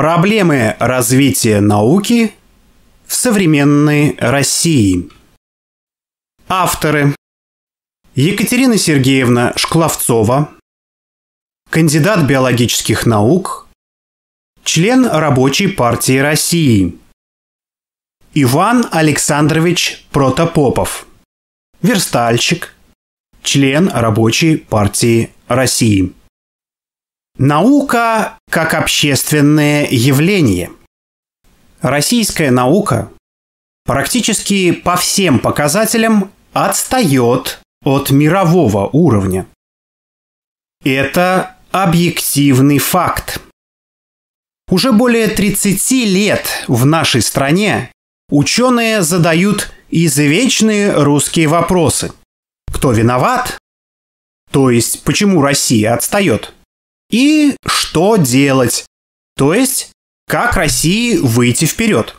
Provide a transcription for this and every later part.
Проблемы развития науки в современной России. Авторы. Екатерина Сергеевна Шкловцова, кандидат биологических наук, член Рабочей партии России. Иван Александрович Протопопов, верстальщик, член Рабочей партии России. Наука как общественное явление. Российская наука практически по всем показателям отстает от мирового уровня. Это объективный факт. Уже более 30 лет в нашей стране ученые задают извечные русские вопросы. Кто виноват? То есть, почему Россия отстает? и что делать, то есть как России выйти вперед.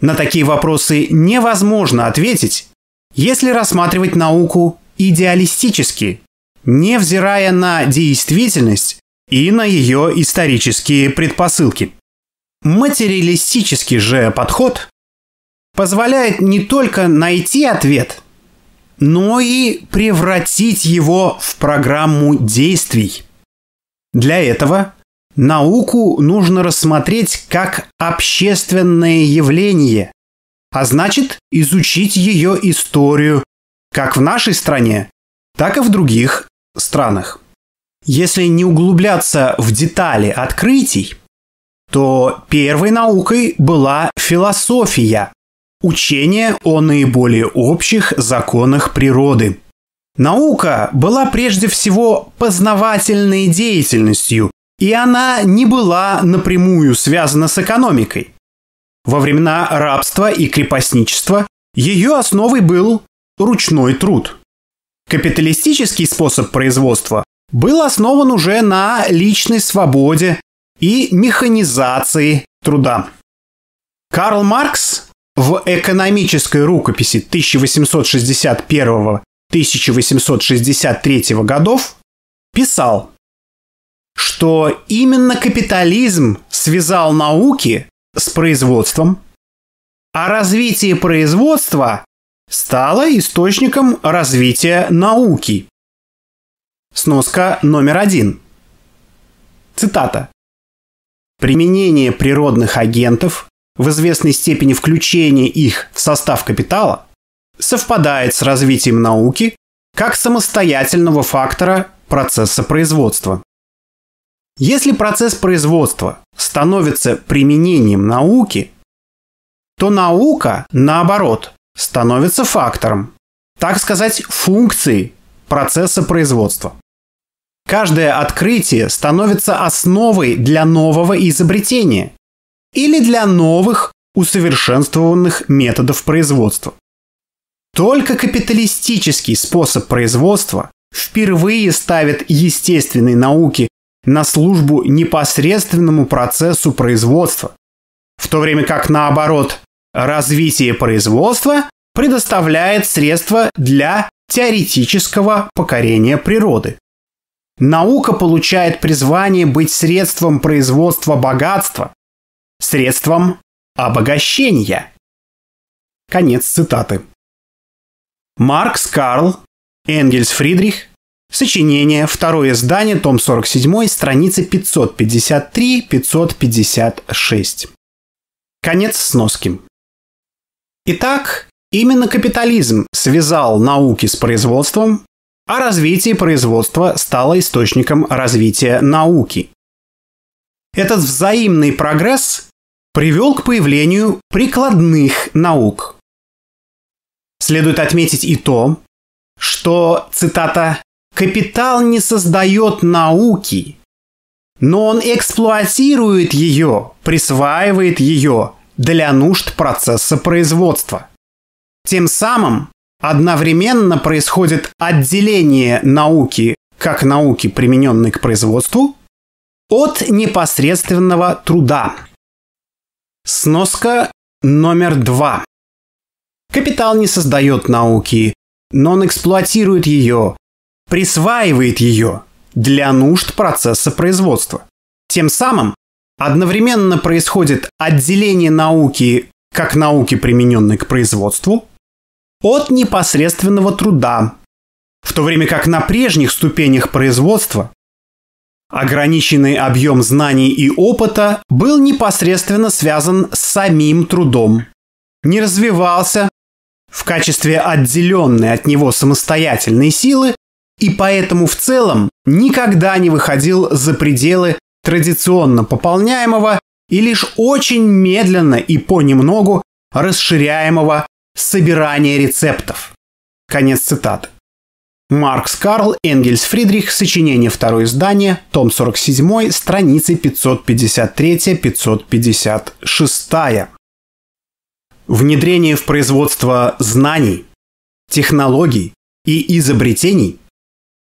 На такие вопросы невозможно ответить, если рассматривать науку идеалистически, невзирая на действительность и на ее исторические предпосылки. Материалистический же подход позволяет не только найти ответ, но и превратить его в программу действий – для этого науку нужно рассмотреть как общественное явление, а значит изучить ее историю, как в нашей стране, так и в других странах. Если не углубляться в детали открытий, то первой наукой была философия – учение о наиболее общих законах природы – Наука была прежде всего познавательной деятельностью, и она не была напрямую связана с экономикой. Во времена рабства и крепостничества ее основой был ручной труд. Капиталистический способ производства был основан уже на личной свободе и механизации труда. Карл Маркс в экономической рукописи 1861 года 1863 годов писал, что именно капитализм связал науки с производством, а развитие производства стало источником развития науки. Сноска номер один. Цитата. Применение природных агентов, в известной степени включение их в состав капитала, совпадает с развитием науки как самостоятельного фактора процесса производства. Если процесс производства становится применением науки, то наука, наоборот, становится фактором, так сказать, функцией процесса производства. Каждое открытие становится основой для нового изобретения или для новых усовершенствованных методов производства. Только капиталистический способ производства впервые ставит естественные науки на службу непосредственному процессу производства, в то время как, наоборот, развитие производства предоставляет средства для теоретического покорения природы. Наука получает призвание быть средством производства богатства, средством обогащения. Конец цитаты. Маркс Карл, Энгельс Фридрих, сочинение, второе издание, том 47, страницы 553-556. Конец сноски. Итак, именно капитализм связал науки с производством, а развитие производства стало источником развития науки. Этот взаимный прогресс привел к появлению прикладных наук – Следует отметить и то, что, цитата, «капитал не создает науки, но он эксплуатирует ее, присваивает ее для нужд процесса производства». Тем самым одновременно происходит отделение науки как науки, примененной к производству, от непосредственного труда. Сноска номер два. Капитал не создает науки, но он эксплуатирует ее, присваивает ее для нужд процесса производства. Тем самым одновременно происходит отделение науки как науки, примененной к производству, от непосредственного труда, в то время как на прежних ступенях производства ограниченный объем знаний и опыта был непосредственно связан с самим трудом, не развивался, в качестве отделенной от него самостоятельной силы и поэтому в целом никогда не выходил за пределы традиционно пополняемого и лишь очень медленно и понемногу расширяемого собирания рецептов. Конец цитаты. Маркс Карл Энгельс Фридрих, сочинение второе издание, том 47, страницы 553-556 внедрение в производство знаний, технологий и изобретений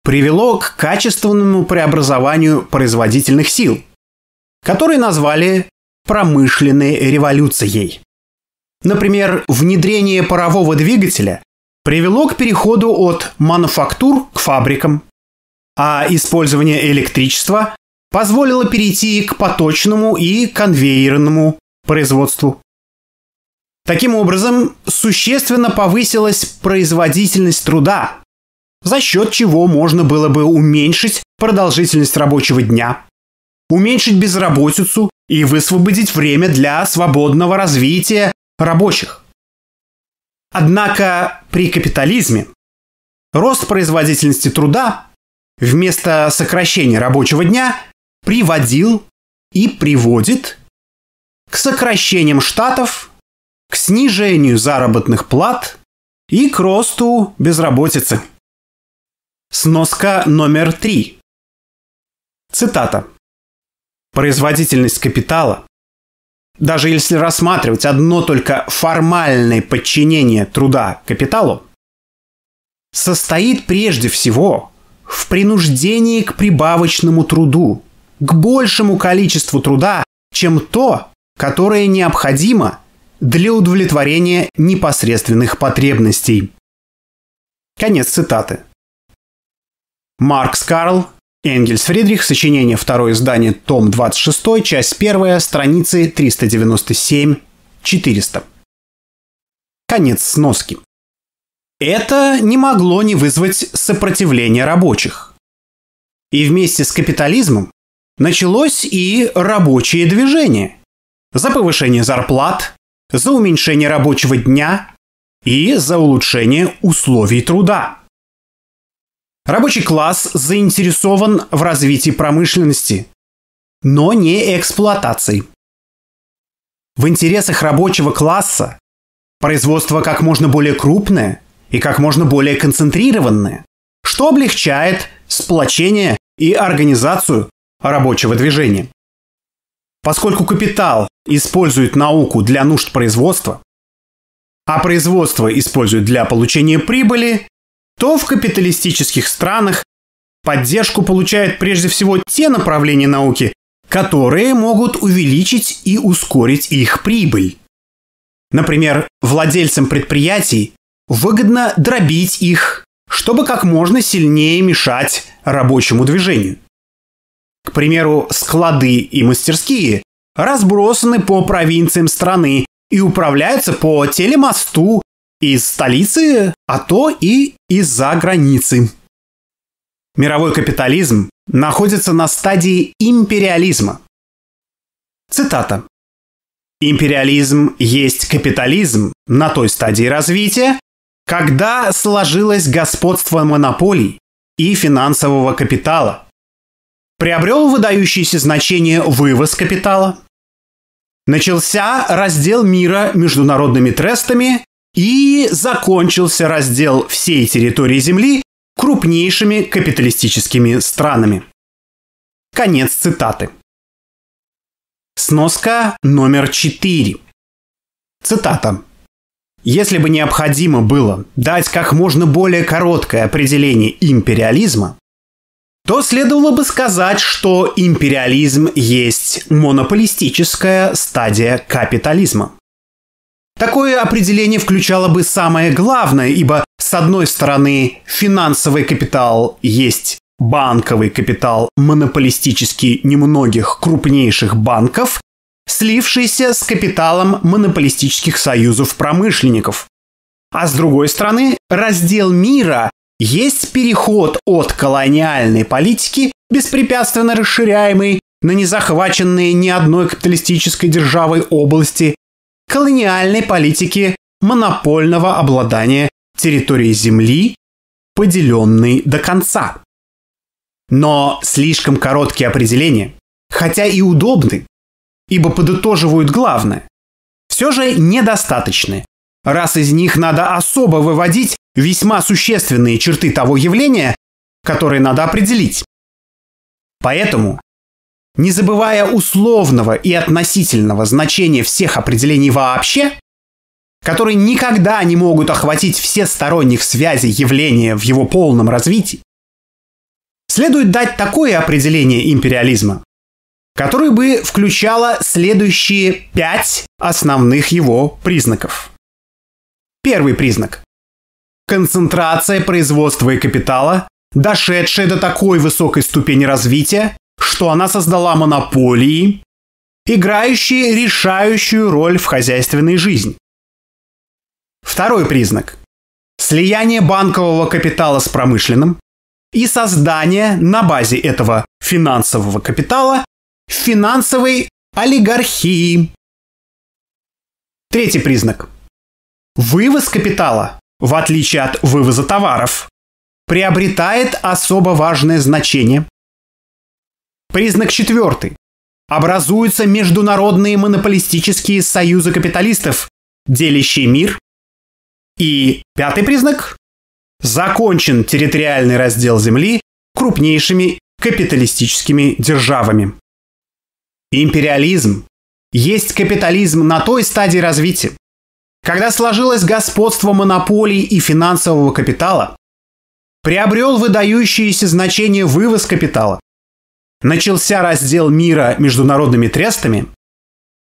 привело к качественному преобразованию производительных сил, которые назвали промышленной революцией. Например, внедрение парового двигателя привело к переходу от мануфактур к фабрикам, а использование электричества позволило перейти к поточному и конвейерному производству. Таким образом, существенно повысилась производительность труда, за счет чего можно было бы уменьшить продолжительность рабочего дня, уменьшить безработицу и высвободить время для свободного развития рабочих. Однако при капитализме рост производительности труда вместо сокращения рабочего дня приводил и приводит к сокращениям штатов к снижению заработных плат и к росту безработицы. Сноска номер три. Цитата. Производительность капитала, даже если рассматривать одно только формальное подчинение труда капиталу, состоит прежде всего в принуждении к прибавочному труду, к большему количеству труда, чем то, которое необходимо для удовлетворения непосредственных потребностей. Конец цитаты. Маркс Карл, Энгельс Фридрих, сочинение второе издание, том 26, часть 1, страницы 397-400. Конец сноски. Это не могло не вызвать сопротивление рабочих. И вместе с капитализмом началось и рабочее движение за повышение зарплат, за уменьшение рабочего дня и за улучшение условий труда. Рабочий класс заинтересован в развитии промышленности, но не эксплуатации. В интересах рабочего класса производство как можно более крупное и как можно более концентрированное, что облегчает сплочение и организацию рабочего движения. Поскольку капитал использует науку для нужд производства, а производство использует для получения прибыли, то в капиталистических странах поддержку получают прежде всего те направления науки, которые могут увеличить и ускорить их прибыль. Например, владельцам предприятий выгодно дробить их, чтобы как можно сильнее мешать рабочему движению к примеру, склады и мастерские, разбросаны по провинциям страны и управляются по телемосту из столицы, а то и из-за границы. Мировой капитализм находится на стадии империализма. Цитата. Империализм есть капитализм на той стадии развития, когда сложилось господство монополий и финансового капитала, приобрел выдающееся значение вывоз капитала, начался раздел мира международными трестами и закончился раздел всей территории Земли крупнейшими капиталистическими странами. Конец цитаты. Сноска номер 4. Цитата. Если бы необходимо было дать как можно более короткое определение империализма, то следовало бы сказать, что империализм есть монополистическая стадия капитализма. Такое определение включало бы самое главное, ибо с одной стороны финансовый капитал есть банковый капитал монополистически немногих крупнейших банков, слившийся с капиталом монополистических союзов промышленников. А с другой стороны, раздел мира есть переход от колониальной политики, беспрепятственно расширяемой на незахваченные ни одной капиталистической державой области, к колониальной политике монопольного обладания территорией Земли, поделенной до конца. Но слишком короткие определения, хотя и удобны, ибо подытоживают главное, все же недостаточны, раз из них надо особо выводить весьма существенные черты того явления, которые надо определить. Поэтому, не забывая условного и относительного значения всех определений вообще, которые никогда не могут охватить все сторонних связей явления в его полном развитии, следует дать такое определение империализма, которое бы включало следующие пять основных его признаков. Первый признак концентрация производства и капитала, дошедшая до такой высокой ступени развития, что она создала монополии, играющие решающую роль в хозяйственной жизни. Второй признак – слияние банкового капитала с промышленным и создание на базе этого финансового капитала финансовой олигархии. Третий признак – вывоз капитала в отличие от вывоза товаров, приобретает особо важное значение. Признак четвертый. Образуются международные монополистические союзы капиталистов, делящие мир. И пятый признак. Закончен территориальный раздел земли крупнейшими капиталистическими державами. Империализм есть капитализм на той стадии развития, когда сложилось господство монополий и финансового капитала, приобрел выдающееся значение вывоз капитала, начался раздел мира международными трестами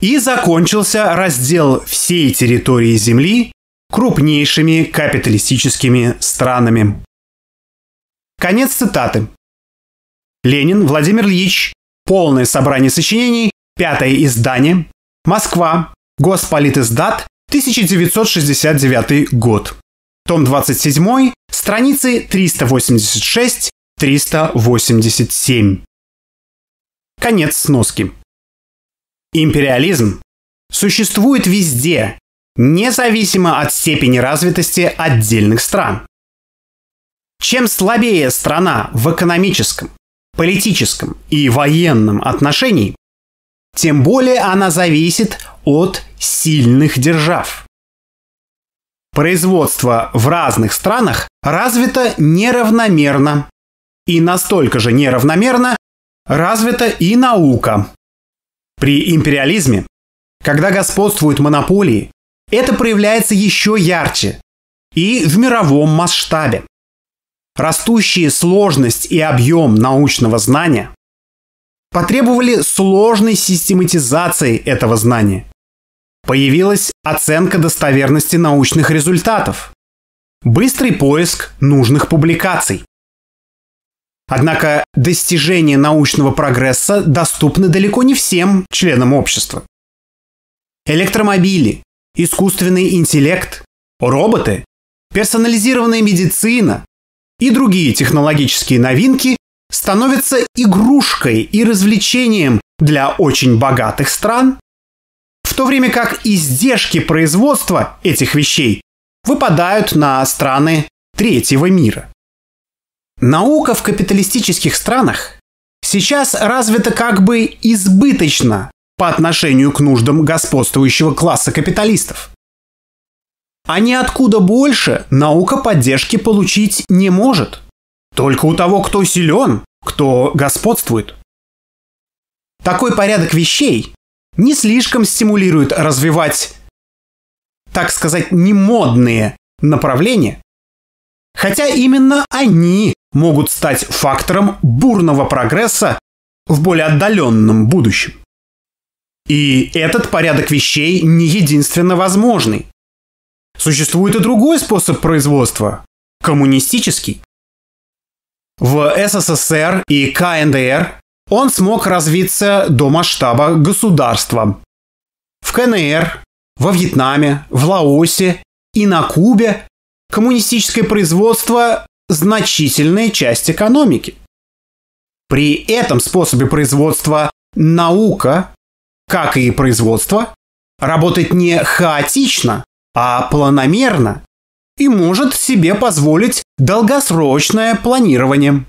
и закончился раздел всей территории Земли крупнейшими капиталистическими странами. Конец цитаты. Ленин Владимир Ильич. Полное собрание сочинений. Пятое издание. Москва. Госполитиздат. 1969 год. Том 27, страницы 386-387. Конец сноски. Империализм существует везде, независимо от степени развитости отдельных стран. Чем слабее страна в экономическом, политическом и военном отношении, тем более она зависит от сильных держав. Производство в разных странах развито неравномерно. И настолько же неравномерно развита и наука. При империализме, когда господствуют монополии, это проявляется еще ярче и в мировом масштабе. Растущие сложность и объем научного знания потребовали сложной систематизации этого знания. Появилась оценка достоверности научных результатов, быстрый поиск нужных публикаций. Однако достижения научного прогресса доступны далеко не всем членам общества. Электромобили, искусственный интеллект, роботы, персонализированная медицина и другие технологические новинки становится игрушкой и развлечением для очень богатых стран, в то время как издержки производства этих вещей выпадают на страны третьего мира. Наука в капиталистических странах сейчас развита как бы избыточно по отношению к нуждам господствующего класса капиталистов. А ниоткуда больше наука поддержки получить не может – только у того, кто силен, кто господствует. Такой порядок вещей не слишком стимулирует развивать, так сказать, немодные направления, хотя именно они могут стать фактором бурного прогресса в более отдаленном будущем. И этот порядок вещей не единственно возможный. Существует и другой способ производства – коммунистический в СССР и КНДР, он смог развиться до масштаба государства. В КНР, во Вьетнаме, в Лаосе и на Кубе коммунистическое производство – значительная часть экономики. При этом способе производства наука, как и производство, работает не хаотично, а планомерно, и может себе позволить долгосрочное планирование.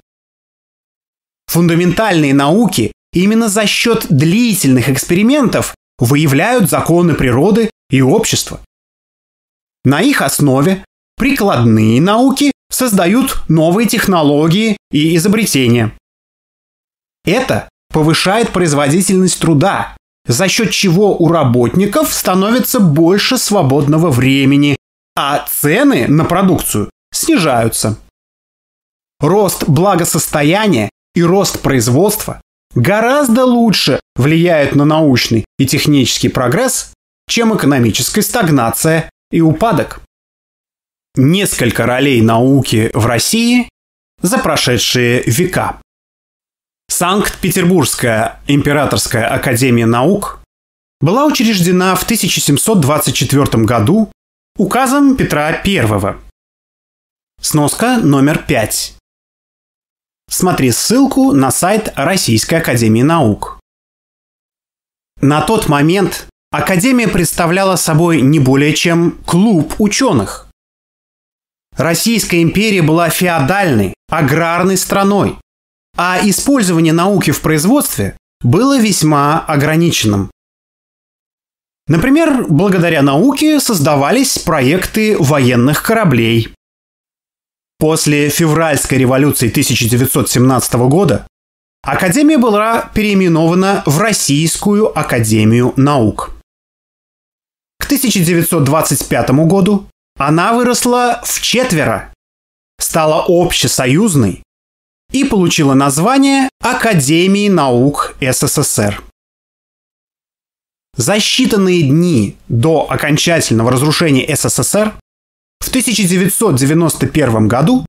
Фундаментальные науки именно за счет длительных экспериментов выявляют законы природы и общества. На их основе прикладные науки создают новые технологии и изобретения. Это повышает производительность труда, за счет чего у работников становится больше свободного времени а цены на продукцию снижаются. Рост благосостояния и рост производства гораздо лучше влияют на научный и технический прогресс, чем экономическая стагнация и упадок. Несколько ролей науки в России за прошедшие века. Санкт-Петербургская императорская академия наук была учреждена в 1724 году указом Петра I. Сноска номер 5. Смотри ссылку на сайт Российской Академии Наук. На тот момент Академия представляла собой не более чем клуб ученых. Российская империя была феодальной, аграрной страной, а использование науки в производстве было весьма ограниченным. Например, благодаря науке создавались проекты военных кораблей. После февральской революции 1917 года Академия была переименована в Российскую Академию наук. К 1925 году она выросла в четверо, стала общесоюзной и получила название Академии наук СССР. За считанные дни до окончательного разрушения СССР в 1991 году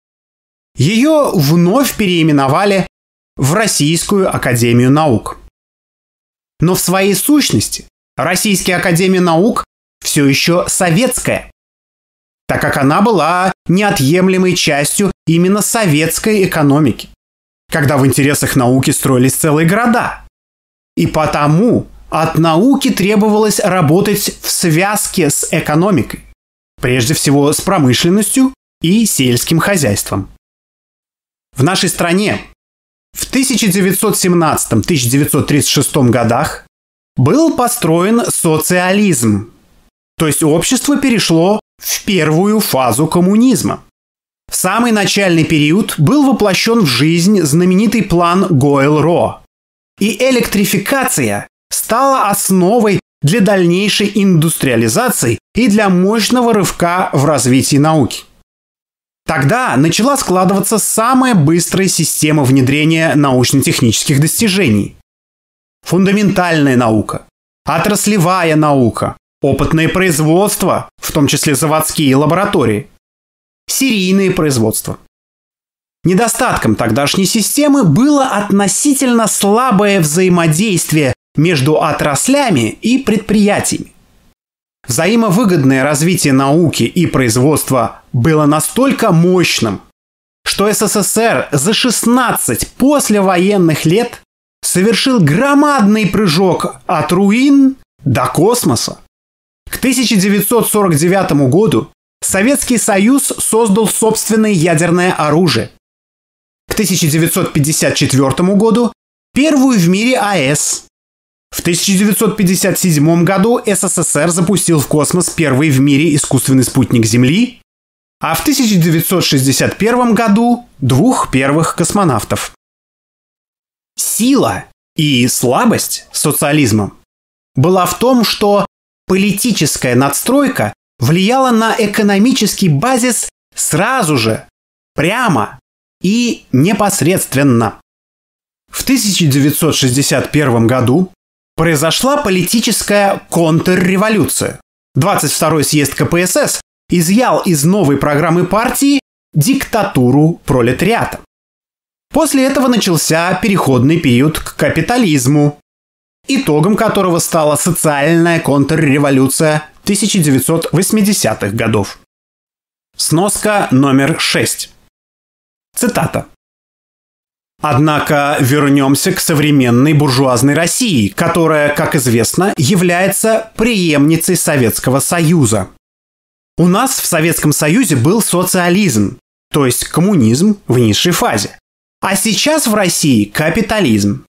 ее вновь переименовали в Российскую Академию Наук. Но в своей сущности Российская Академия Наук все еще советская, так как она была неотъемлемой частью именно советской экономики, когда в интересах науки строились целые города. И потому от науки требовалось работать в связке с экономикой, прежде всего с промышленностью и сельским хозяйством. В нашей стране в 1917-1936 годах был построен социализм, то есть общество перешло в первую фазу коммунизма. В самый начальный период был воплощен в жизнь знаменитый план Гойл-Ро. И электрификация стала основой для дальнейшей индустриализации и для мощного рывка в развитии науки. Тогда начала складываться самая быстрая система внедрения научно-технических достижений. Фундаментальная наука, отраслевая наука, опытное производство, в том числе заводские лаборатории, серийные производства. Недостатком тогдашней системы было относительно слабое взаимодействие между отраслями и предприятиями. Взаимовыгодное развитие науки и производства было настолько мощным, что СССР за 16 послевоенных лет совершил громадный прыжок от руин до космоса. К 1949 году Советский Союз создал собственное ядерное оружие. К 1954 году первую в мире АЭС. В 1957 году СССР запустил в космос первый в мире искусственный спутник Земли, а в 1961 году двух первых космонавтов. Сила и слабость социализма была в том, что политическая надстройка влияла на экономический базис сразу же, прямо и непосредственно. В 1961 году произошла политическая контрреволюция. 22-й съезд КПСС изъял из новой программы партии диктатуру пролетариата. После этого начался переходный период к капитализму, итогом которого стала социальная контрреволюция 1980-х годов. Сноска номер 6. Цитата. Однако вернемся к современной буржуазной России, которая, как известно, является преемницей Советского Союза. У нас в Советском Союзе был социализм, то есть коммунизм в низшей фазе. А сейчас в России капитализм.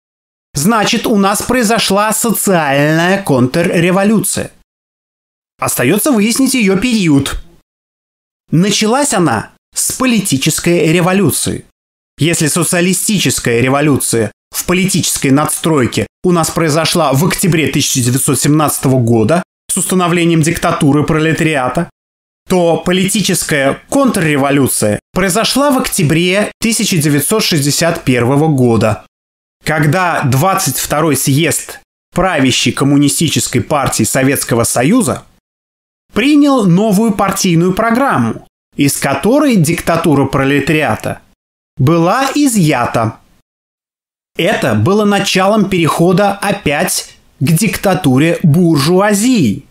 Значит, у нас произошла социальная контрреволюция. Остается выяснить ее период. Началась она с политической революции – если социалистическая революция в политической надстройке у нас произошла в октябре 1917 года с установлением диктатуры пролетариата, то политическая контрреволюция произошла в октябре 1961 года, когда 22 съезд правящей коммунистической партии Советского Союза принял новую партийную программу, из которой диктатура пролетариата – была изъята. Это было началом перехода опять к диктатуре буржуазии.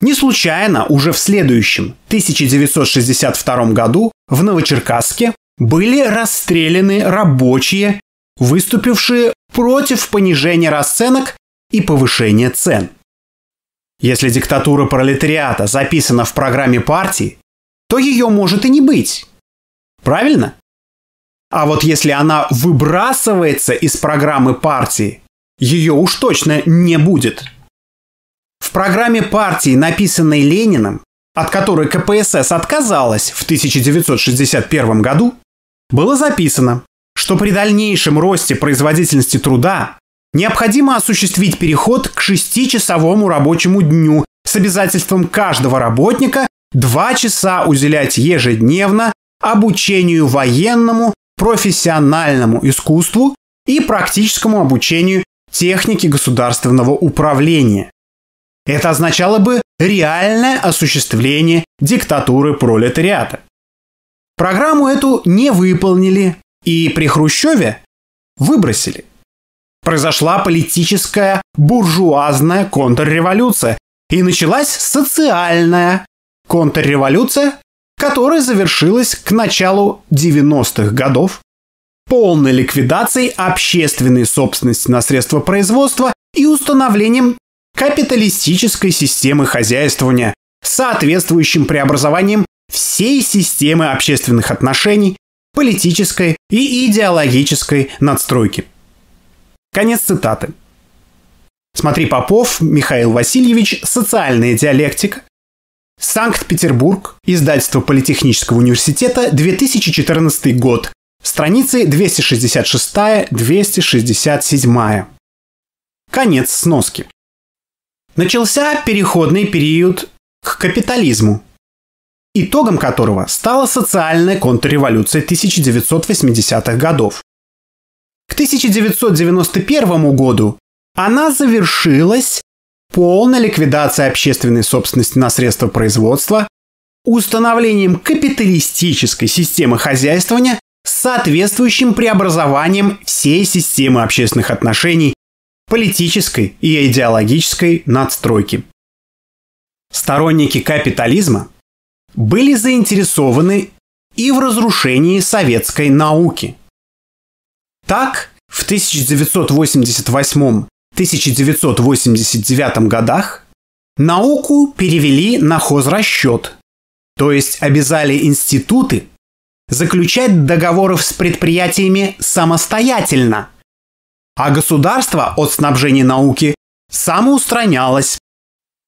Не случайно уже в следующем 1962 году в Новочеркасске были расстреляны рабочие, выступившие против понижения расценок и повышения цен. Если диктатура пролетариата записана в программе партии, то ее может и не быть. Правильно? А вот если она выбрасывается из программы партии, ее уж точно не будет. В программе партии, написанной Лениным, от которой КПСС отказалась в 1961 году, было записано, что при дальнейшем росте производительности труда необходимо осуществить переход к шестичасовому рабочему дню с обязательством каждого работника два часа уделять ежедневно обучению военному профессиональному искусству и практическому обучению техники государственного управления. Это означало бы реальное осуществление диктатуры пролетариата. Программу эту не выполнили и при Хрущеве выбросили. Произошла политическая буржуазная контрреволюция и началась социальная контрреволюция которая завершилась к началу 90-х годов полной ликвидацией общественной собственности на средства производства и установлением капиталистической системы хозяйствования, соответствующим преобразованием всей системы общественных отношений, политической и идеологической надстройки. Конец цитаты. Смотри Попов, Михаил Васильевич, «Социальная диалектика», Санкт-Петербург, издательство Политехнического университета, 2014 год, страницы 266-267. Конец сноски. Начался переходный период к капитализму, итогом которого стала социальная контрреволюция 1980-х годов. К 1991 году она завершилась полная ликвидация общественной собственности на средства производства, установлением капиталистической системы хозяйствования с соответствующим преобразованием всей системы общественных отношений, политической и идеологической надстройки. Сторонники капитализма были заинтересованы и в разрушении советской науки. Так, в 1988 1989 годах науку перевели на хозрасчет, то есть обязали институты заключать договоры с предприятиями самостоятельно, а государство от снабжения науки самоустранялось.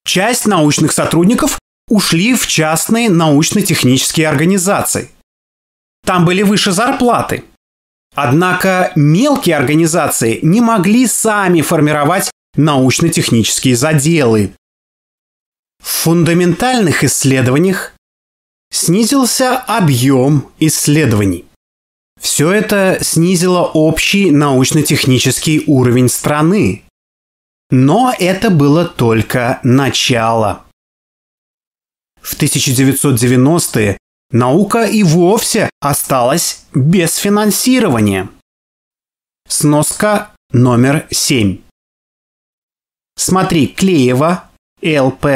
Часть научных сотрудников ушли в частные научно-технические организации. Там были выше зарплаты – Однако мелкие организации не могли сами формировать научно-технические заделы. В фундаментальных исследованиях снизился объем исследований. Все это снизило общий научно-технический уровень страны. Но это было только начало. В 1990-е наука и вовсе осталась без финансирования. Сноска номер 7. Смотри Клеева, ЛП,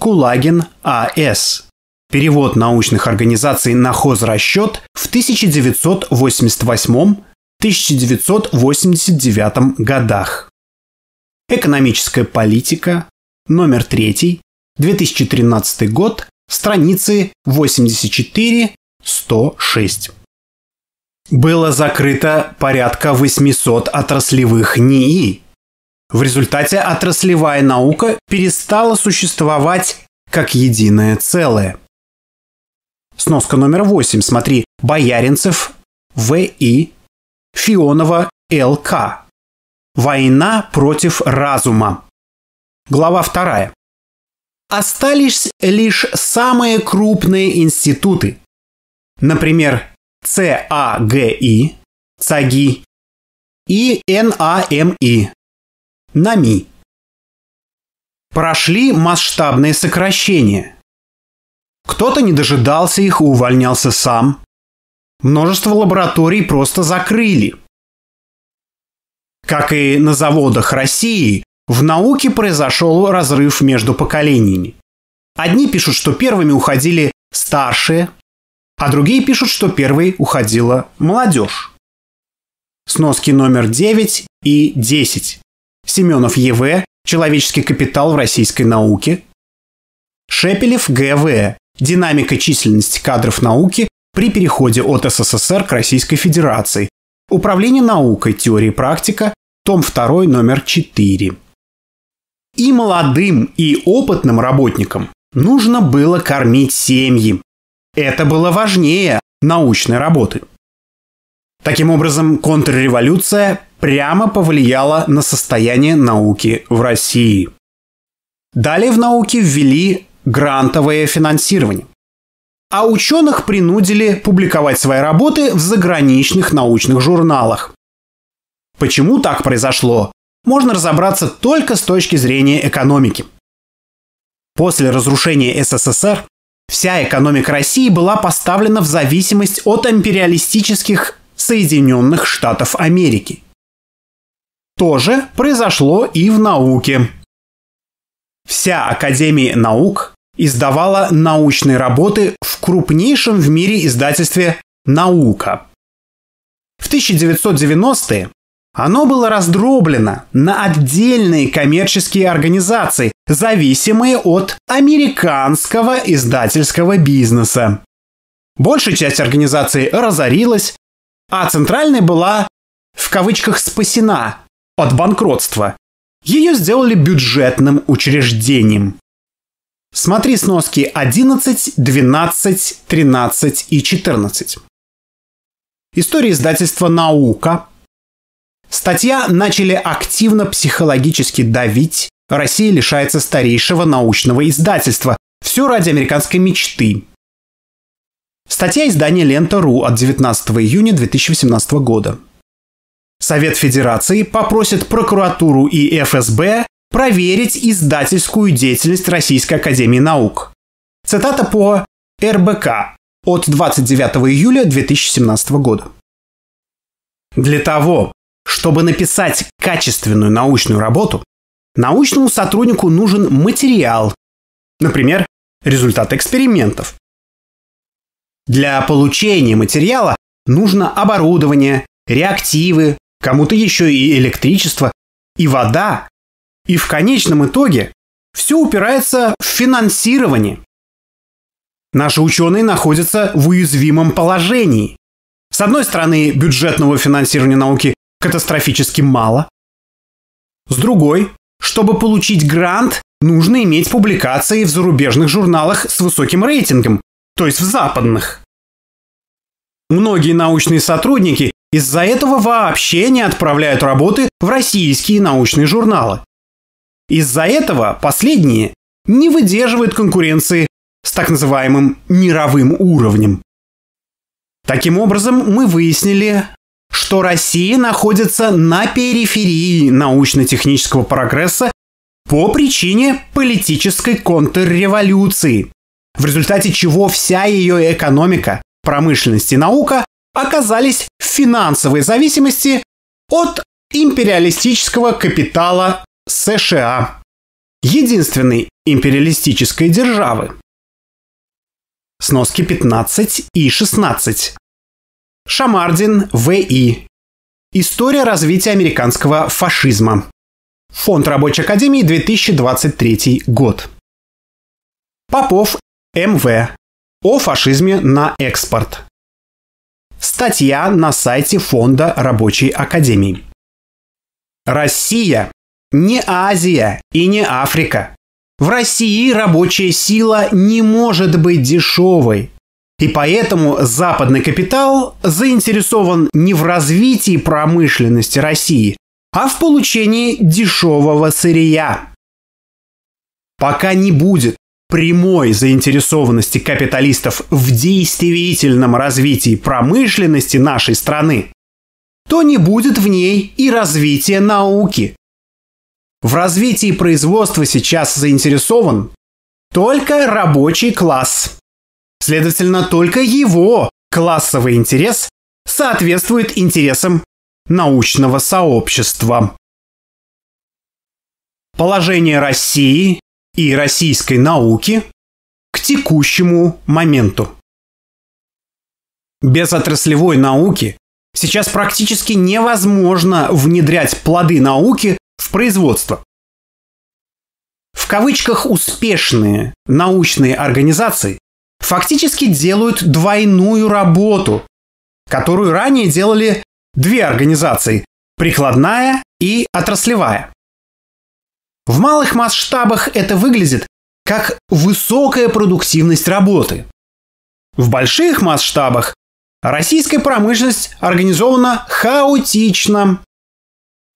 Кулагин, А.С. Перевод научных организаций на хозрасчет в 1988-1989 годах. Экономическая политика, номер 3, 2013 год, страницы 84-106. Было закрыто порядка 800 отраслевых НИИ. В результате отраслевая наука перестала существовать как единое целое. Сноска номер 8. Смотри. Бояринцев В.И. Фионова Л.К. Война против разума. Глава вторая остались лишь самые крупные институты. Например, ЦАГИ, ЦАГИ и НАМИ, НАМИ. Прошли масштабные сокращения. Кто-то не дожидался их и увольнялся сам. Множество лабораторий просто закрыли. Как и на заводах России, в науке произошел разрыв между поколениями. Одни пишут, что первыми уходили старшие, а другие пишут, что первой уходила молодежь. Сноски номер 9 и 10. Семенов ЕВ «Человеческий капитал в российской науке». Шепелев ГВ «Динамика численности кадров науки при переходе от СССР к Российской Федерации». Управление наукой, теория и практика, том 2, номер 4. И молодым, и опытным работникам нужно было кормить семьи. Это было важнее научной работы. Таким образом, контрреволюция прямо повлияла на состояние науки в России. Далее в науке ввели грантовое финансирование. А ученых принудили публиковать свои работы в заграничных научных журналах. Почему так произошло, можно разобраться только с точки зрения экономики. После разрушения СССР вся экономика России была поставлена в зависимость от империалистических Соединенных Штатов Америки. То же произошло и в науке. Вся Академия наук издавала научные работы в крупнейшем в мире издательстве «Наука». В 1990-е оно было раздроблено на отдельные коммерческие организации, зависимые от американского издательского бизнеса. Большая часть организаций разорилась, а центральная была, в кавычках, спасена от банкротства. Ее сделали бюджетным учреждением. Смотри сноски 11, 12, 13 и 14. История издательства «Наука», Статья начали активно психологически давить. Россия лишается старейшего научного издательства. Все ради американской мечты. Статья издания «Лента.ру» от 19 июня 2018 года. Совет Федерации попросит прокуратуру и ФСБ проверить издательскую деятельность Российской Академии Наук. Цитата по РБК от 29 июля 2017 года. Для того, чтобы написать качественную научную работу, научному сотруднику нужен материал, например, результат экспериментов. Для получения материала нужно оборудование, реактивы, кому-то еще и электричество, и вода. И в конечном итоге все упирается в финансирование. Наши ученые находятся в уязвимом положении. С одной стороны, бюджетного финансирования науки катастрофически мало. С другой, чтобы получить грант, нужно иметь публикации в зарубежных журналах с высоким рейтингом, то есть в западных. Многие научные сотрудники из-за этого вообще не отправляют работы в российские научные журналы. Из-за этого последние не выдерживают конкуренции с так называемым мировым уровнем. Таким образом, мы выяснили, что Россия находится на периферии научно-технического прогресса по причине политической контрреволюции, в результате чего вся ее экономика, промышленность и наука оказались в финансовой зависимости от империалистического капитала США, единственной империалистической державы. Сноски 15 и 16. Шамардин В.И. История развития американского фашизма. Фонд Рабочей Академии 2023 год. Попов М.В. О фашизме на экспорт. Статья на сайте Фонда Рабочей Академии. Россия не Азия и не Африка. В России рабочая сила не может быть дешевой, и поэтому западный капитал заинтересован не в развитии промышленности России, а в получении дешевого сырья. Пока не будет прямой заинтересованности капиталистов в действительном развитии промышленности нашей страны, то не будет в ней и развития науки. В развитии производства сейчас заинтересован только рабочий класс – Следовательно, только его классовый интерес соответствует интересам научного сообщества. Положение России и российской науки к текущему моменту. Без отраслевой науки сейчас практически невозможно внедрять плоды науки в производство. В кавычках успешные научные организации фактически делают двойную работу, которую ранее делали две организации – прикладная и отраслевая. В малых масштабах это выглядит как высокая продуктивность работы. В больших масштабах российская промышленность организована хаотично.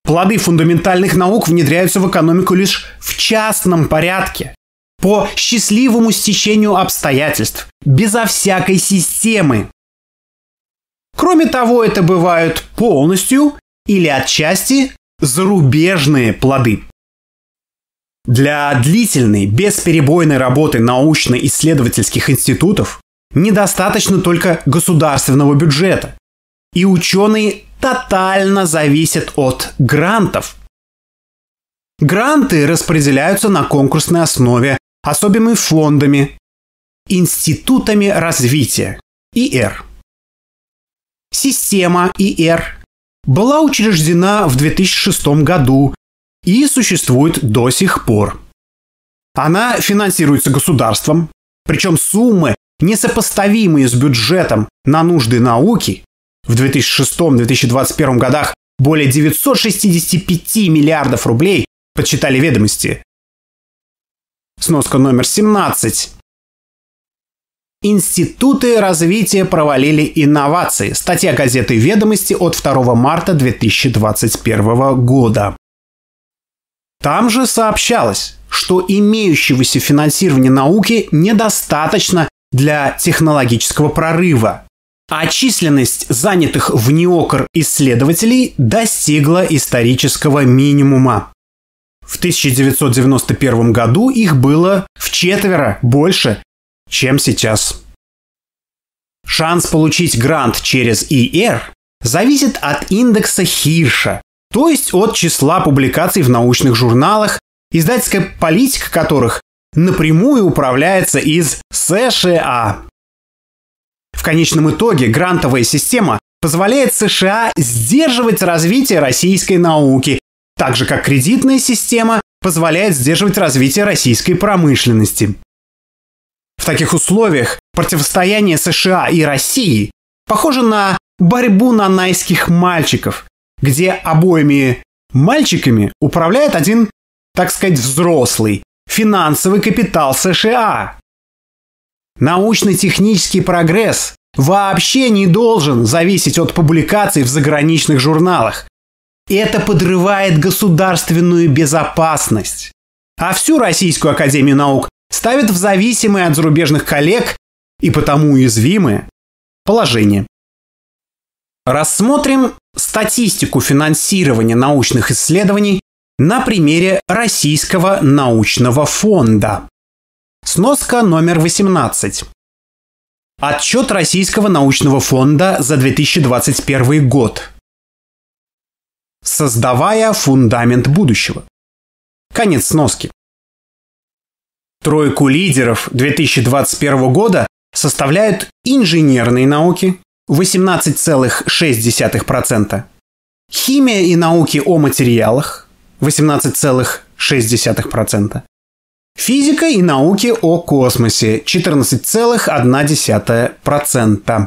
Плоды фундаментальных наук внедряются в экономику лишь в частном порядке по счастливому стечению обстоятельств, безо всякой системы. Кроме того, это бывают полностью или отчасти зарубежные плоды. Для длительной, бесперебойной работы научно-исследовательских институтов недостаточно только государственного бюджета. И ученые тотально зависят от грантов. Гранты распределяются на конкурсной основе особыми фондами, институтами развития ИР. Система ИР была учреждена в 2006 году и существует до сих пор. Она финансируется государством, причем суммы, несопоставимые с бюджетом на нужды науки, в 2006-2021 годах более 965 миллиардов рублей, подсчитали ведомости, Сноска номер 17. Институты развития провалили инновации. Статья газеты «Ведомости» от 2 марта 2021 года. Там же сообщалось, что имеющегося финансирования науки недостаточно для технологического прорыва, а численность занятых в НИОКР исследователей достигла исторического минимума. В 1991 году их было в четверо больше, чем сейчас. Шанс получить грант через ER зависит от индекса Хирша, то есть от числа публикаций в научных журналах, издательская политика которых напрямую управляется из США. В конечном итоге грантовая система позволяет США сдерживать развитие российской науки так же как кредитная система, позволяет сдерживать развитие российской промышленности. В таких условиях противостояние США и России похоже на борьбу нанайских мальчиков, где обоими мальчиками управляет один, так сказать, взрослый, финансовый капитал США. Научно-технический прогресс вообще не должен зависеть от публикаций в заграничных журналах, это подрывает государственную безопасность. А всю Российскую Академию Наук ставит в зависимое от зарубежных коллег и потому уязвимое положение. Рассмотрим статистику финансирования научных исследований на примере Российского научного фонда. Сноска номер 18. Отчет Российского научного фонда за 2021 год создавая фундамент будущего. Конец сноски. Тройку лидеров 2021 года составляют инженерные науки 18,6%, химия и науки о материалах 18,6%, физика и науки о космосе 14,1%.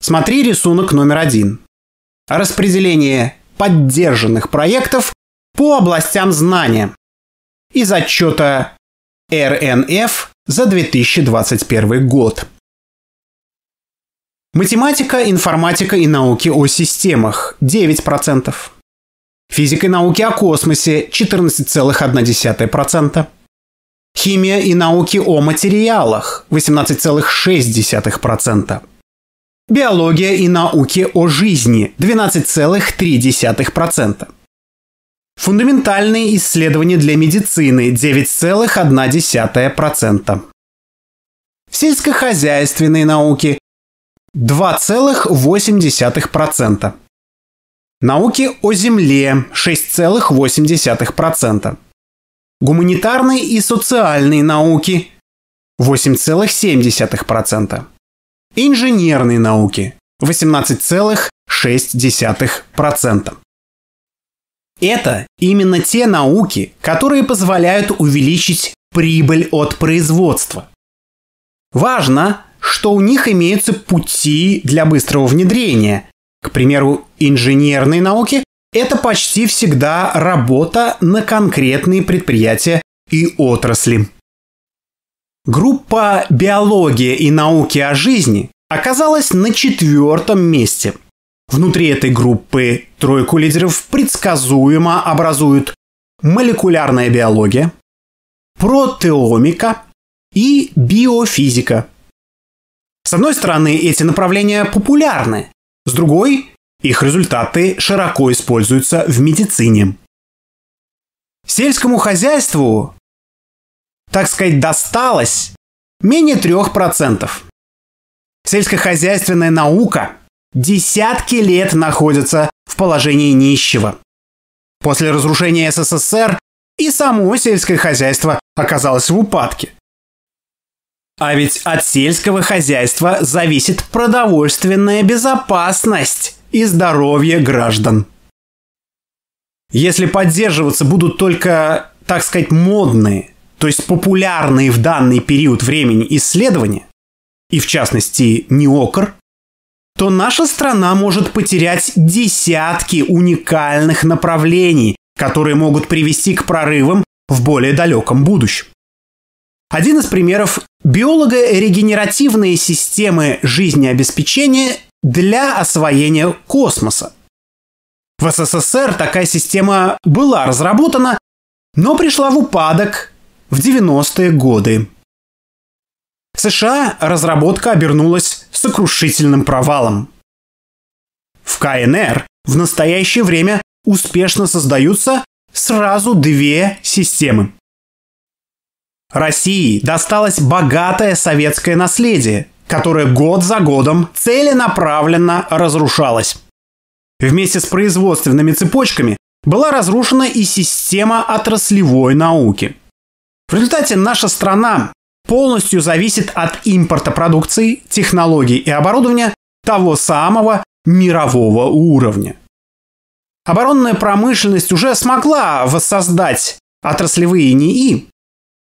Смотри рисунок номер один. Распределение поддержанных проектов по областям знания из отчета РНФ за 2021 год. Математика, информатика и науки о системах – 9%. Физика и науки о космосе – 14,1%. Химия и науки о материалах – 18,6%. Биология и науки о жизни 12,3%. Фундаментальные исследования для медицины 9,1%. Сельскохозяйственные науки 2,8%. Науки о Земле 6,8%. Гуманитарные и социальные науки 8,7%. Инженерные науки 18,6%. Это именно те науки, которые позволяют увеличить прибыль от производства. Важно, что у них имеются пути для быстрого внедрения. К примеру, инженерные науки – это почти всегда работа на конкретные предприятия и отрасли. Группа «Биология и науки о жизни» оказалась на четвертом месте. Внутри этой группы тройку лидеров предсказуемо образуют молекулярная биология, протеомика и биофизика. С одной стороны, эти направления популярны, с другой, их результаты широко используются в медицине. Сельскому хозяйству так сказать, досталось менее 3%. Сельскохозяйственная наука десятки лет находится в положении нищего. После разрушения СССР и само сельское хозяйство оказалось в упадке. А ведь от сельского хозяйства зависит продовольственная безопасность и здоровье граждан. Если поддерживаться будут только, так сказать, модные, то есть популярные в данный период времени исследования, и в частности неокр, то наша страна может потерять десятки уникальных направлений, которые могут привести к прорывам в более далеком будущем. Один из примеров – биолого-регенеративные системы жизнеобеспечения для освоения космоса. В СССР такая система была разработана, но пришла в упадок в 90-е годы. В США разработка обернулась сокрушительным провалом. В КНР в настоящее время успешно создаются сразу две системы. России досталось богатое советское наследие, которое год за годом целенаправленно разрушалось. Вместе с производственными цепочками была разрушена и система отраслевой науки. В результате наша страна полностью зависит от импорта продукции, технологий и оборудования того самого мирового уровня. Оборонная промышленность уже смогла воссоздать отраслевые НИИ,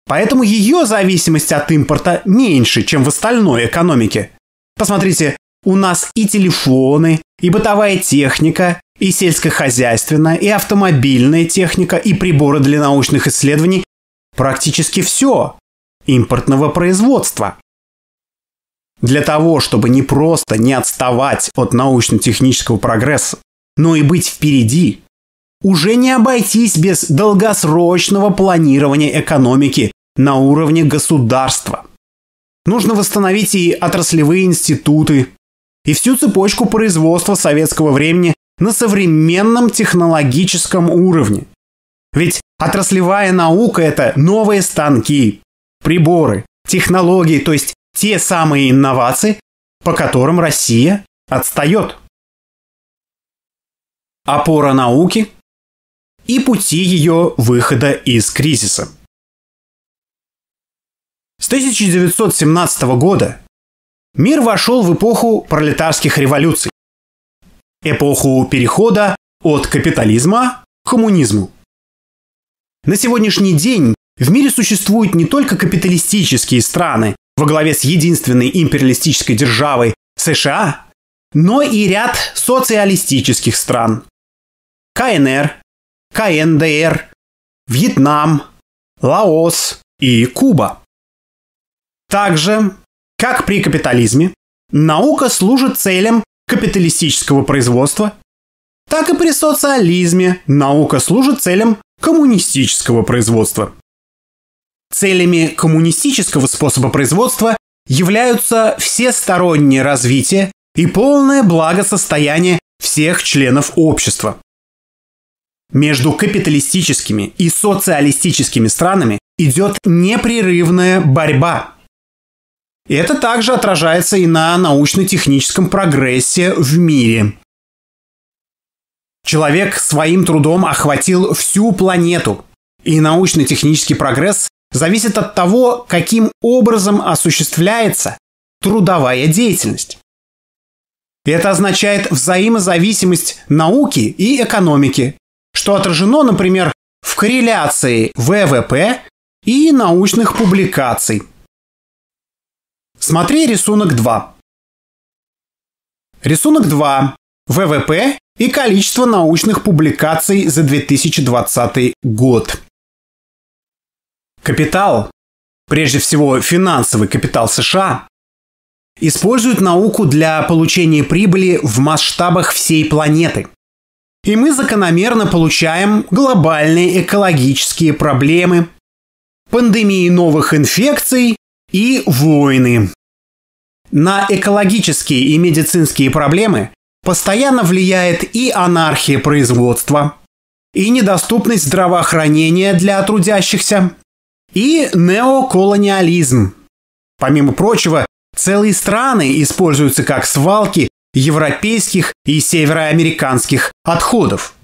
поэтому ее зависимость от импорта меньше, чем в остальной экономике. Посмотрите, у нас и телефоны, и бытовая техника, и сельскохозяйственная, и автомобильная техника, и приборы для научных исследований, практически все импортного производства. Для того, чтобы не просто не отставать от научно-технического прогресса, но и быть впереди, уже не обойтись без долгосрочного планирования экономики на уровне государства. Нужно восстановить и отраслевые институты, и всю цепочку производства советского времени на современном технологическом уровне. Ведь Отраслевая наука – это новые станки, приборы, технологии, то есть те самые инновации, по которым Россия отстает. Опора науки и пути ее выхода из кризиса. С 1917 года мир вошел в эпоху пролетарских революций, эпоху перехода от капитализма к коммунизму. На сегодняшний день в мире существуют не только капиталистические страны во главе с единственной империалистической державой США, но и ряд социалистических стран. КНР, КНДР, Вьетнам, Лаос и Куба. Также, как при капитализме, наука служит целям капиталистического производства, так и при социализме наука служит целям коммунистического производства. Целями коммунистического способа производства являются всестороннее развитие и полное благосостояние всех членов общества. Между капиталистическими и социалистическими странами идет непрерывная борьба. Это также отражается и на научно-техническом прогрессе в мире. Человек своим трудом охватил всю планету. И научно-технический прогресс зависит от того, каким образом осуществляется трудовая деятельность. Это означает взаимозависимость науки и экономики, что отражено, например, в корреляции ВВП и научных публикаций. Смотри рисунок 2. Рисунок 2. ВВП и количество научных публикаций за 2020 год. Капитал, прежде всего финансовый капитал США, используют науку для получения прибыли в масштабах всей планеты. И мы закономерно получаем глобальные экологические проблемы, пандемии новых инфекций и войны. На экологические и медицинские проблемы постоянно влияет и анархия производства, и недоступность здравоохранения для трудящихся, и неоколониализм. Помимо прочего, целые страны используются как свалки европейских и североамериканских отходов.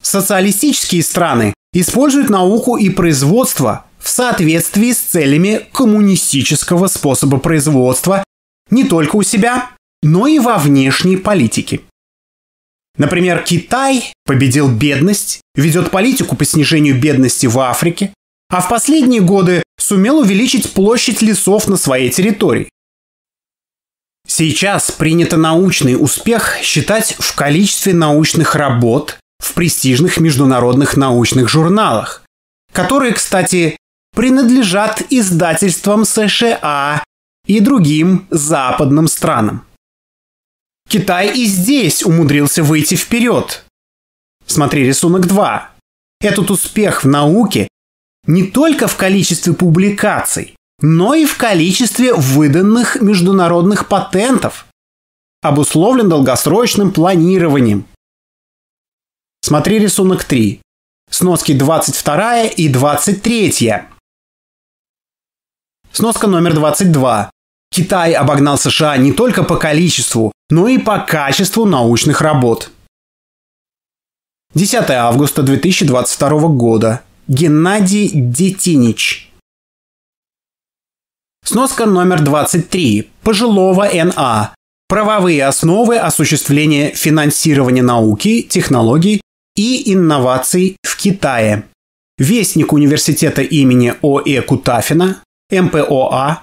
Социалистические страны используют науку и производство в соответствии с целями коммунистического способа производства не только у себя, но и во внешней политике. Например, Китай победил бедность, ведет политику по снижению бедности в Африке, а в последние годы сумел увеличить площадь лесов на своей территории. Сейчас принято научный успех считать в количестве научных работ в престижных международных научных журналах, которые, кстати, принадлежат издательствам США и другим западным странам. Китай и здесь умудрился выйти вперед. Смотри рисунок 2. Этот успех в науке не только в количестве публикаций, но и в количестве выданных международных патентов обусловлен долгосрочным планированием. Смотри рисунок 3. Сноски 22 и 23. Сноска номер 22. Китай обогнал США не только по количеству, но и по качеству научных работ. 10 августа 2022 года. Геннадий Детинич. Сноска номер 23. Пожилого НА. Правовые основы осуществления финансирования науки, технологий и инноваций в Китае. Вестник университета имени О.Е. Э. Кутафина, МПОА,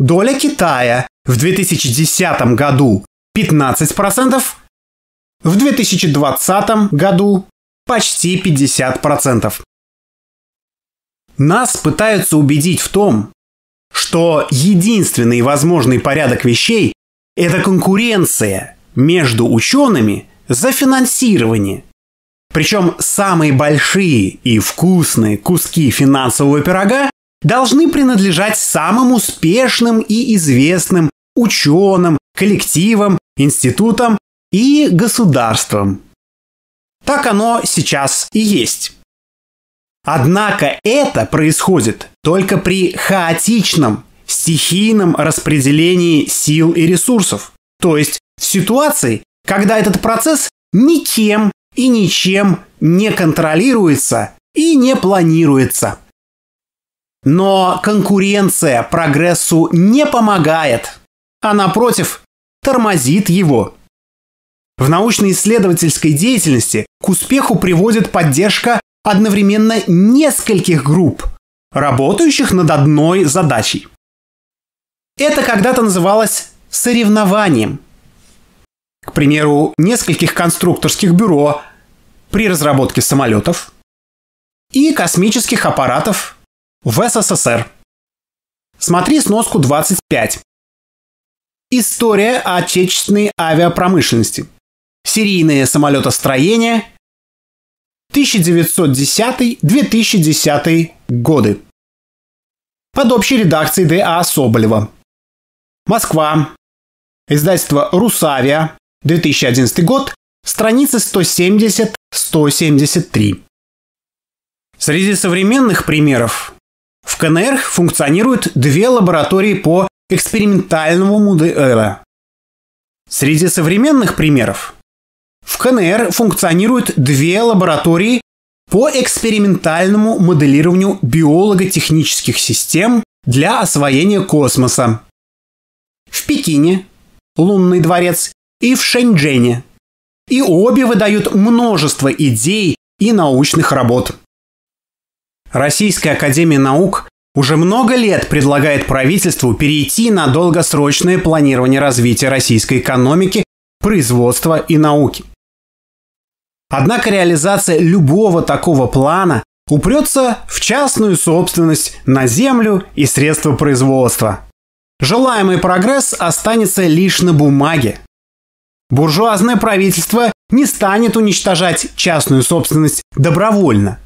Доля Китая в 2010 году 15%, в 2020 году почти 50%. Нас пытаются убедить в том, что единственный возможный порядок вещей – это конкуренция между учеными за финансирование. Причем самые большие и вкусные куски финансового пирога должны принадлежать самым успешным и известным ученым, коллективам, институтам и государствам. Так оно сейчас и есть. Однако это происходит только при хаотичном, стихийном распределении сил и ресурсов, то есть в ситуации, когда этот процесс никем и ничем не контролируется и не планируется. Но конкуренция прогрессу не помогает, а напротив, тормозит его. В научно-исследовательской деятельности к успеху приводит поддержка одновременно нескольких групп, работающих над одной задачей. Это когда-то называлось соревнованием. К примеру, нескольких конструкторских бюро при разработке самолетов и космических аппаратов в СССР. Смотри сноску 25. История отечественной авиапромышленности. Серийное самолетостроение 1910-2010 годы. Под общей редакцией Д.А. Соболева. Москва. Издательство «Русавия», 2011 год, страницы 170-173. Среди современных примеров в КНР функционируют две лаборатории по экспериментальному моделированию. Э, среди современных примеров в КНР функционируют две лаборатории по экспериментальному моделированию биолого-технических систем для освоения космоса. В Пекине – лунный дворец, и в Шэньчжэне. И обе выдают множество идей и научных работ. Российская Академия Наук уже много лет предлагает правительству перейти на долгосрочное планирование развития российской экономики, производства и науки. Однако реализация любого такого плана упрется в частную собственность на землю и средства производства. Желаемый прогресс останется лишь на бумаге. Буржуазное правительство не станет уничтожать частную собственность добровольно.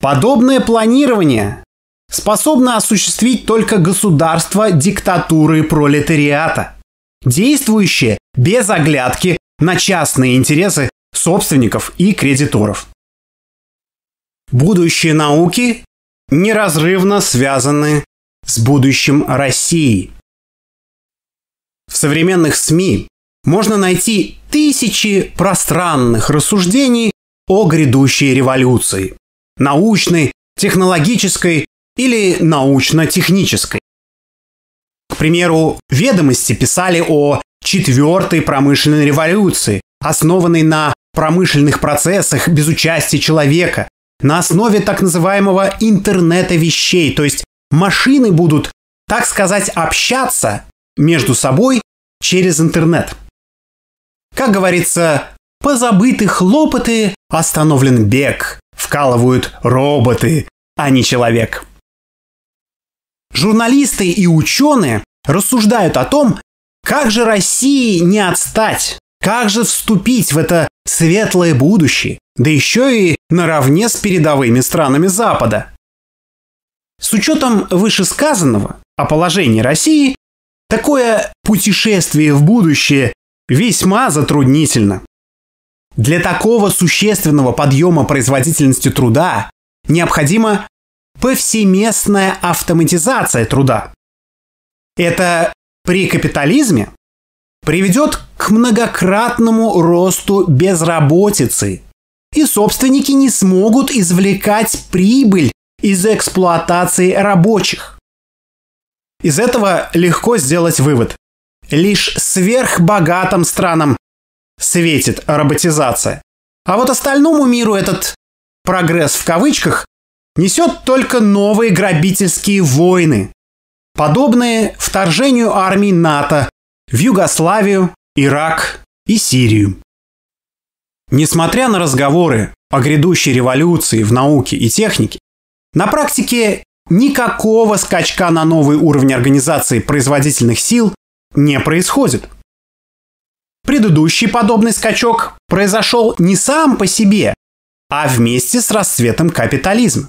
Подобное планирование способно осуществить только государство диктатуры пролетариата, действующее без оглядки на частные интересы собственников и кредиторов. Будущее науки неразрывно связаны с будущим России. В современных СМИ можно найти тысячи пространных рассуждений о грядущей революции научной, технологической или научно-технической. К примеру, ведомости писали о четвертой промышленной революции, основанной на промышленных процессах без участия человека, на основе так называемого интернета вещей, то есть машины будут, так сказать, общаться между собой через интернет. Как говорится, позабыты хлопоты, остановлен бег вкалывают роботы, а не человек. Журналисты и ученые рассуждают о том, как же России не отстать, как же вступить в это светлое будущее, да еще и наравне с передовыми странами Запада. С учетом вышесказанного о положении России, такое путешествие в будущее весьма затруднительно. Для такого существенного подъема производительности труда необходима повсеместная автоматизация труда. Это при капитализме приведет к многократному росту безработицы, и собственники не смогут извлекать прибыль из эксплуатации рабочих. Из этого легко сделать вывод. Лишь сверхбогатым странам светит роботизация. А вот остальному миру этот «прогресс» в кавычках несет только новые грабительские войны, подобные вторжению армий НАТО в Югославию, Ирак и Сирию. Несмотря на разговоры о грядущей революции в науке и технике, на практике никакого скачка на новый уровень организации производительных сил не происходит – Предыдущий подобный скачок произошел не сам по себе, а вместе с расцветом капитализма.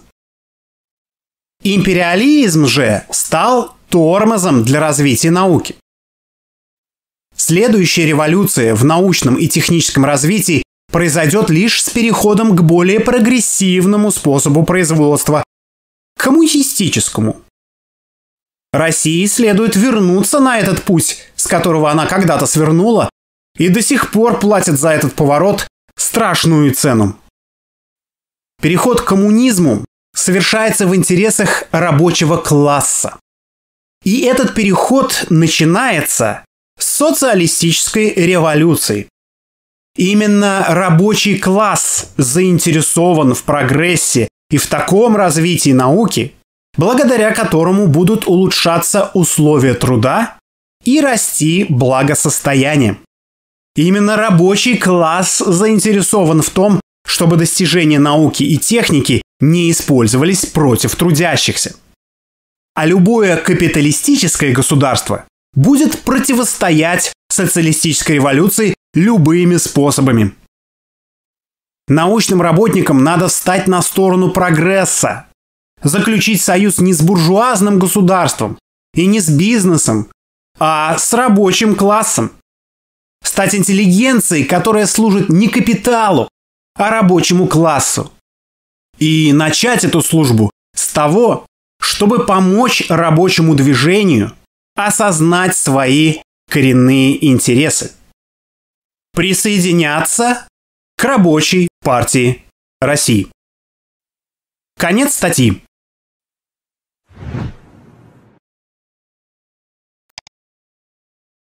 Империализм же стал тормозом для развития науки. Следующая революция в научном и техническом развитии произойдет лишь с переходом к более прогрессивному способу производства – коммунистическому. России следует вернуться на этот путь, с которого она когда-то свернула, и до сих пор платят за этот поворот страшную цену. Переход к коммунизму совершается в интересах рабочего класса. И этот переход начинается с социалистической революции. Именно рабочий класс заинтересован в прогрессе и в таком развитии науки, благодаря которому будут улучшаться условия труда и расти благосостояние. Именно рабочий класс заинтересован в том, чтобы достижения науки и техники не использовались против трудящихся. А любое капиталистическое государство будет противостоять социалистической революции любыми способами. Научным работникам надо встать на сторону прогресса, заключить союз не с буржуазным государством и не с бизнесом, а с рабочим классом – стать интеллигенцией, которая служит не капиталу, а рабочему классу. И начать эту службу с того, чтобы помочь рабочему движению осознать свои коренные интересы. Присоединяться к рабочей партии России. Конец статьи.